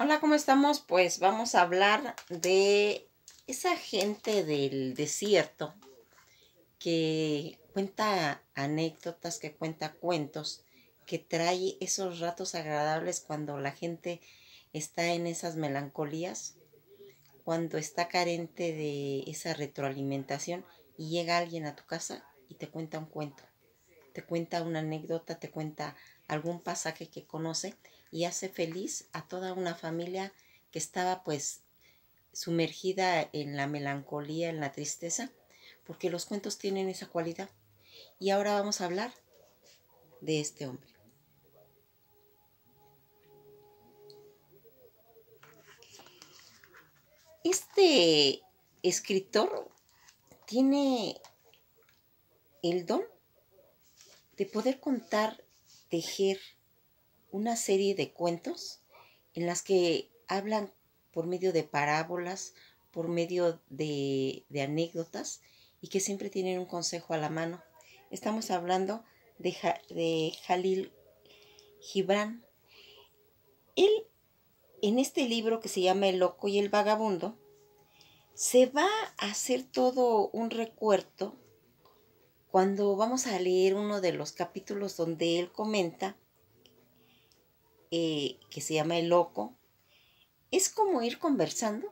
Hola, ¿cómo estamos? Pues vamos a hablar de esa gente del desierto que cuenta anécdotas, que cuenta cuentos, que trae esos ratos agradables cuando la gente está en esas melancolías, cuando está carente de esa retroalimentación y llega alguien a tu casa y te cuenta un cuento, te cuenta una anécdota, te cuenta algún pasaje que conoce y hace feliz a toda una familia que estaba pues sumergida en la melancolía, en la tristeza, porque los cuentos tienen esa cualidad. Y ahora vamos a hablar de este hombre. Este escritor tiene el don de poder contar, tejer, una serie de cuentos en las que hablan por medio de parábolas, por medio de, anécdotas y que siempre tienen un consejo a la mano. Estamos hablando de, Jalil Gibran. Él, en este libro que se llama El loco y el vagabundo, se va a hacer todo un recuerdo cuando vamos a leer uno de los capítulos donde él comenta eh, que se llama El Loco, es como ir conversando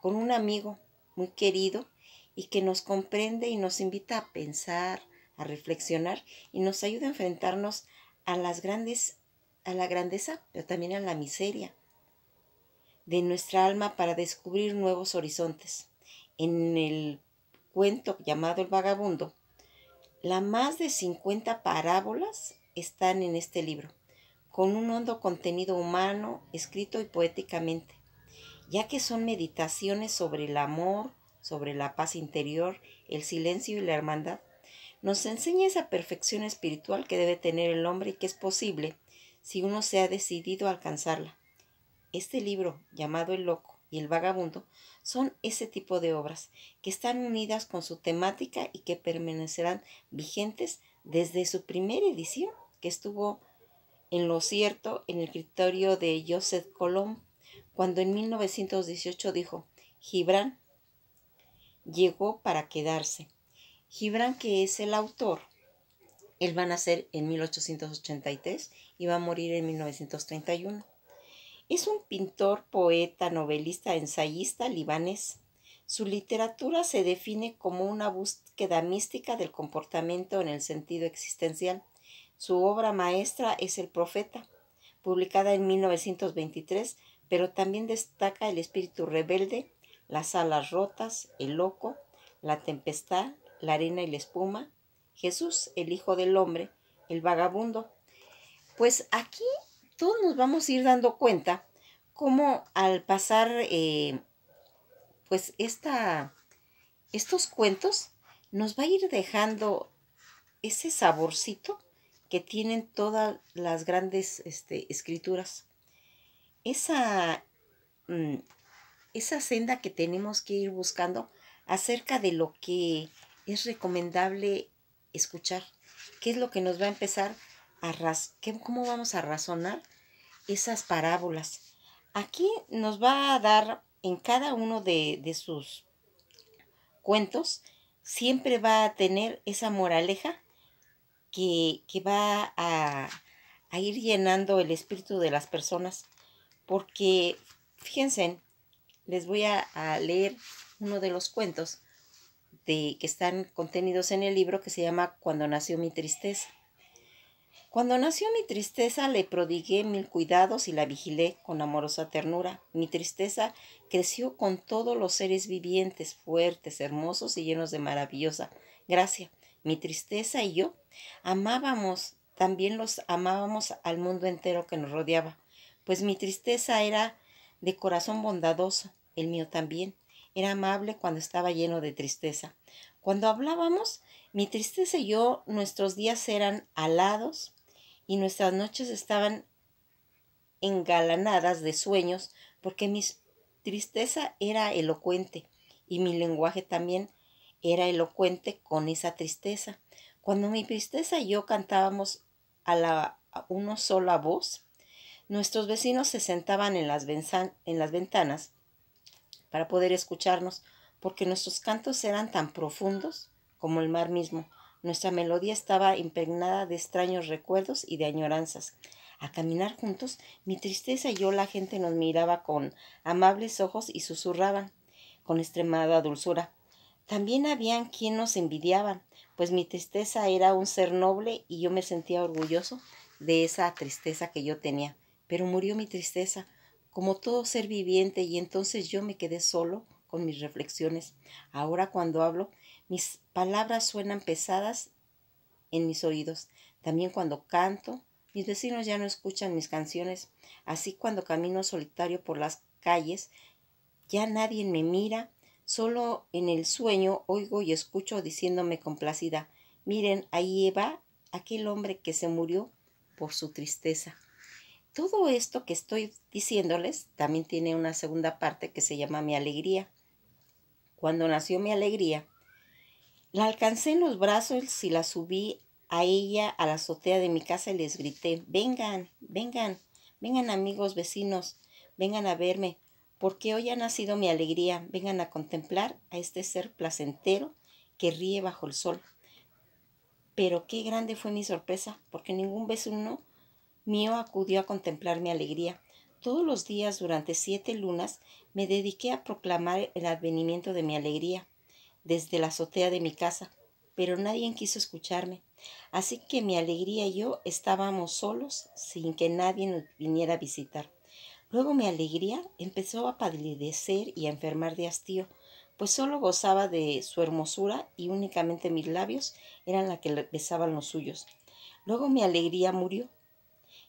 con un amigo muy querido y que nos comprende y nos invita a pensar, a reflexionar y nos ayuda a enfrentarnos a las grandes a la grandeza, pero también a la miseria de nuestra alma para descubrir nuevos horizontes. En el cuento llamado El vagabundo, las más de 50 parábolas están en este libro con un hondo contenido humano, escrito y poéticamente, ya que son meditaciones sobre el amor, sobre la paz interior, el silencio y la hermandad, nos enseña esa perfección espiritual que debe tener el hombre y que es posible si uno se ha decidido a alcanzarla. Este libro, llamado El Loco y El Vagabundo, son ese tipo de obras que están unidas con su temática y que permanecerán vigentes desde su primera edición, que estuvo en lo cierto en el escritorio de Joseph Colomb, cuando en 1918 dijo, Gibran llegó para quedarse. Gibran, que es el autor, él va a nacer en 1883 y va a morir en 1931. Es un pintor, poeta, novelista, ensayista libanés. Su literatura se define como una búsqueda mística del comportamiento en el sentido existencial su obra maestra es El Profeta, publicada en 1923, pero también destaca El Espíritu Rebelde, Las Alas Rotas, El Loco, La Tempestad, La Arena y la Espuma, Jesús, el Hijo del Hombre, El Vagabundo. Pues aquí todos nos vamos a ir dando cuenta cómo al pasar eh, pues esta, estos cuentos nos va a ir dejando ese saborcito que tienen todas las grandes este, escrituras. Esa, mm, esa senda que tenemos que ir buscando acerca de lo que es recomendable escuchar, qué es lo que nos va a empezar a razonar, cómo vamos a razonar esas parábolas. Aquí nos va a dar en cada uno de, de sus cuentos, siempre va a tener esa moraleja que, va a, ir llenando el espíritu de las personas. Porque, fíjense, les voy a, leer uno de los cuentos de, que están contenidos en el libro que se llama Cuando nació mi tristeza. Cuando nació mi tristeza le prodigué mil cuidados y la vigilé con amorosa ternura. Mi tristeza creció con todos los seres vivientes, fuertes, hermosos y llenos de maravillosa gracia. Mi tristeza y yo Amábamos, también los amábamos al mundo entero que nos rodeaba, pues mi tristeza era de corazón bondadoso, el mío también. Era amable cuando estaba lleno de tristeza. Cuando hablábamos, mi tristeza y yo, nuestros días eran alados y nuestras noches estaban engalanadas de sueños, porque mi tristeza era elocuente y mi lenguaje también era elocuente con esa tristeza. Cuando mi tristeza y yo cantábamos a la uno una sola voz, nuestros vecinos se sentaban en las, en las ventanas para poder escucharnos, porque nuestros cantos eran tan profundos como el mar mismo. Nuestra melodía estaba impregnada de extraños recuerdos y de añoranzas. A caminar juntos, mi tristeza y yo la gente nos miraba con amables ojos y susurraban con extremada dulzura. También habían quien nos envidiaba, pues mi tristeza era un ser noble y yo me sentía orgulloso de esa tristeza que yo tenía. Pero murió mi tristeza, como todo ser viviente, y entonces yo me quedé solo con mis reflexiones. Ahora cuando hablo, mis palabras suenan pesadas en mis oídos. También cuando canto, mis vecinos ya no escuchan mis canciones. Así cuando camino solitario por las calles, ya nadie me mira Solo en el sueño oigo y escucho diciéndome complacida, miren, ahí va aquel hombre que se murió por su tristeza. Todo esto que estoy diciéndoles también tiene una segunda parte que se llama mi alegría. Cuando nació mi alegría, la alcancé en los brazos y la subí a ella a la azotea de mi casa y les grité, vengan, vengan, vengan amigos, vecinos, vengan a verme, porque hoy ha nacido mi alegría. Vengan a contemplar a este ser placentero que ríe bajo el sol. Pero qué grande fue mi sorpresa, porque ningún beso mío acudió a contemplar mi alegría. Todos los días durante siete lunas me dediqué a proclamar el advenimiento de mi alegría desde la azotea de mi casa, pero nadie quiso escucharme. Así que mi alegría y yo estábamos solos sin que nadie nos viniera a visitar. Luego mi alegría empezó a padecer y a enfermar de hastío, pues solo gozaba de su hermosura y únicamente mis labios eran la que besaban los suyos. Luego mi alegría murió.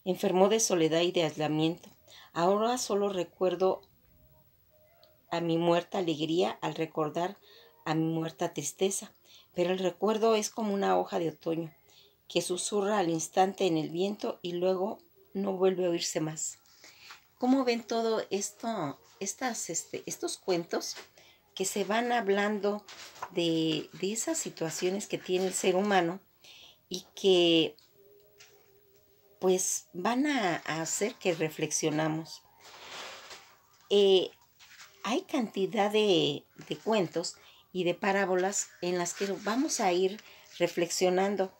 Enfermó de soledad y de aislamiento. Ahora solo recuerdo a mi muerta alegría al recordar a mi muerta tristeza, pero el recuerdo es como una hoja de otoño que susurra al instante en el viento y luego no vuelve a oírse más. ¿Cómo ven todo esto, estas, este, estos cuentos que se van hablando de, esas situaciones que tiene el ser humano y que pues van a, hacer que reflexionamos? Eh, hay cantidad de, cuentos y de parábolas en las que vamos a ir reflexionando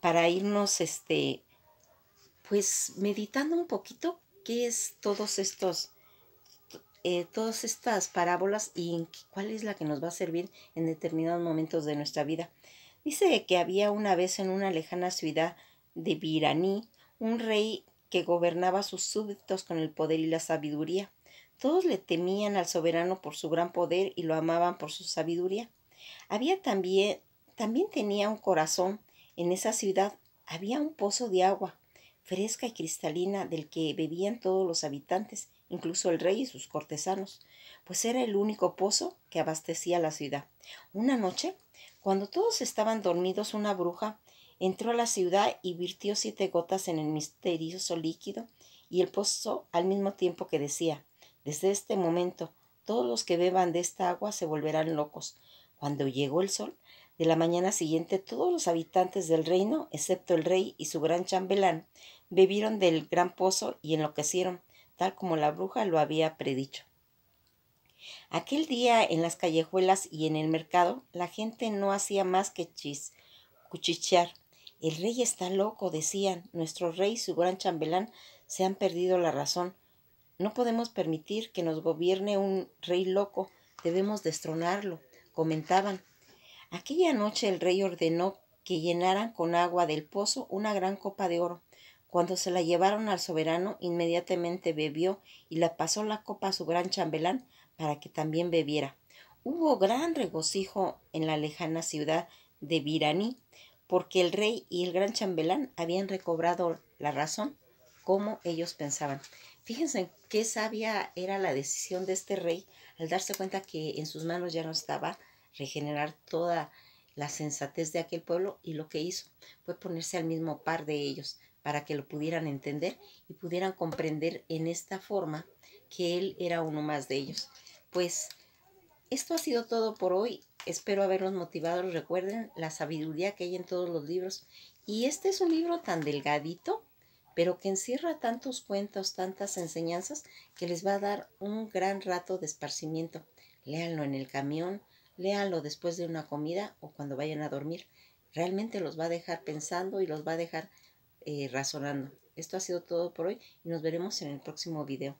para irnos, este, pues meditando un poquito qué es todos estos, eh, todas estas parábolas y cuál es la que nos va a servir en determinados momentos de nuestra vida. Dice que había una vez en una lejana ciudad de Viraní un rey que gobernaba a sus súbditos con el poder y la sabiduría. Todos le temían al soberano por su gran poder y lo amaban por su sabiduría. Había también, también tenía un corazón. En esa ciudad había un pozo de agua fresca y cristalina del que bebían todos los habitantes, incluso el rey y sus cortesanos, pues era el único pozo que abastecía la ciudad. Una noche, cuando todos estaban dormidos, una bruja entró a la ciudad y virtió siete gotas en el misterioso líquido y el pozo al mismo tiempo que decía, desde este momento todos los que beban de esta agua se volverán locos. Cuando llegó el sol, de la mañana siguiente todos los habitantes del reino, excepto el rey y su gran chambelán, bebieron del gran pozo y enloquecieron, tal como la bruja lo había predicho. Aquel día en las callejuelas y en el mercado la gente no hacía más que chis, cuchichear. El rey está loco, decían. Nuestro rey y su gran chambelán se han perdido la razón. No podemos permitir que nos gobierne un rey loco. Debemos destronarlo, comentaban. Aquella noche el rey ordenó que llenaran con agua del pozo una gran copa de oro. Cuando se la llevaron al soberano, inmediatamente bebió y le pasó la copa a su gran chambelán para que también bebiera. Hubo gran regocijo en la lejana ciudad de Viraní, porque el rey y el gran chambelán habían recobrado la razón como ellos pensaban. Fíjense qué sabia era la decisión de este rey al darse cuenta que en sus manos ya no estaba regenerar toda la sensatez de aquel pueblo y lo que hizo fue ponerse al mismo par de ellos, para que lo pudieran entender y pudieran comprender en esta forma que él era uno más de ellos. Pues esto ha sido todo por hoy. Espero haberlos motivado. Recuerden la sabiduría que hay en todos los libros. Y este es un libro tan delgadito, pero que encierra tantos cuentos, tantas enseñanzas, que les va a dar un gran rato de esparcimiento. Léanlo en el camión, léanlo después de una comida o cuando vayan a dormir. Realmente los va a dejar pensando y los va a dejar eh, razonando. Esto ha sido todo por hoy y nos veremos en el próximo video.